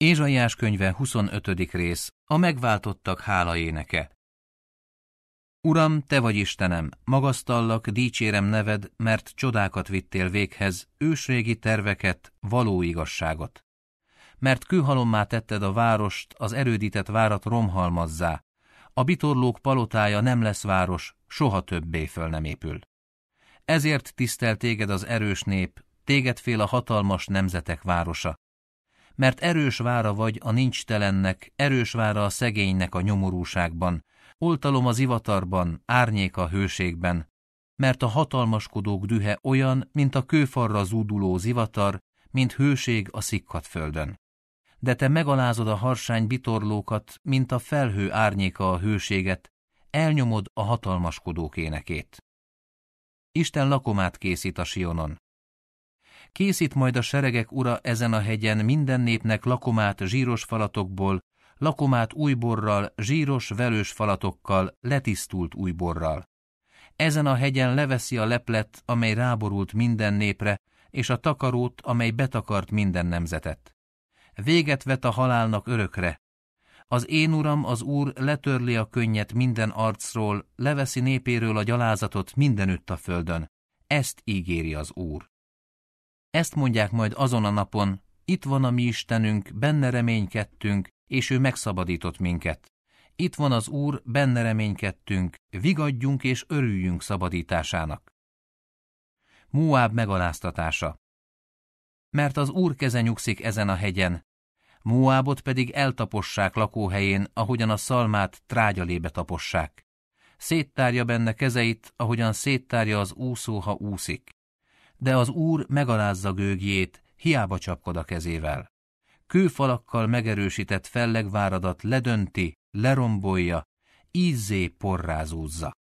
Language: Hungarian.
Ézsaiás könyve 25. rész, a megváltottak hála éneke. Uram, Te vagy Istenem, magasztallak, dicsérem neved, mert csodákat vittél véghez, ősrégi terveket, való igazságot. Mert kőhalommá tetted a várost, az erődített várat romhalmazzá. A bitorlók palotája nem lesz város, soha többé föl nem épül. Ezért tisztel téged az erős nép, téged fél a hatalmas nemzetek városa mert erős vára vagy a nincstelennek, erős vára a szegénynek a nyomorúságban, oltalom az ivatarban, árnyék a hőségben, mert a hatalmaskodók dühe olyan, mint a kőfarra zúduló zivatar, mint hőség a szikkat földön. De te megalázod a harsány bitorlókat, mint a felhő árnyéka a hőséget, elnyomod a hatalmaskodók énekét. Isten lakomát készít a Sionon, Készít majd a seregek ura ezen a hegyen minden népnek lakomát zsíros falatokból, lakomát újborral, zsíros velős falatokkal, letisztult újborral. Ezen a hegyen leveszi a leplet, amely ráborult minden népre, és a takarót, amely betakart minden nemzetet. Véget vet a halálnak örökre. Az én uram, az úr letörli a könnyet minden arcról, leveszi népéről a gyalázatot mindenütt a földön. Ezt ígéri az úr. Ezt mondják majd azon a napon, itt van a mi Istenünk, benne reménykedtünk, és ő megszabadított minket. Itt van az Úr, benne reménykedtünk, vigadjunk és örüljünk szabadításának. Móáb megaláztatása Mert az Úr keze nyugszik ezen a hegyen, Móábot pedig eltapossák lakóhelyén, ahogyan a szalmát trágyalébe tapossák. Széttárja benne kezeit, ahogyan széttárja az úszó, ha úszik de az úr megalázza gőgjét, hiába csapkod a kezével. Kőfalakkal megerősített fellegváradat ledönti, lerombolja, ízzé porrázúzza.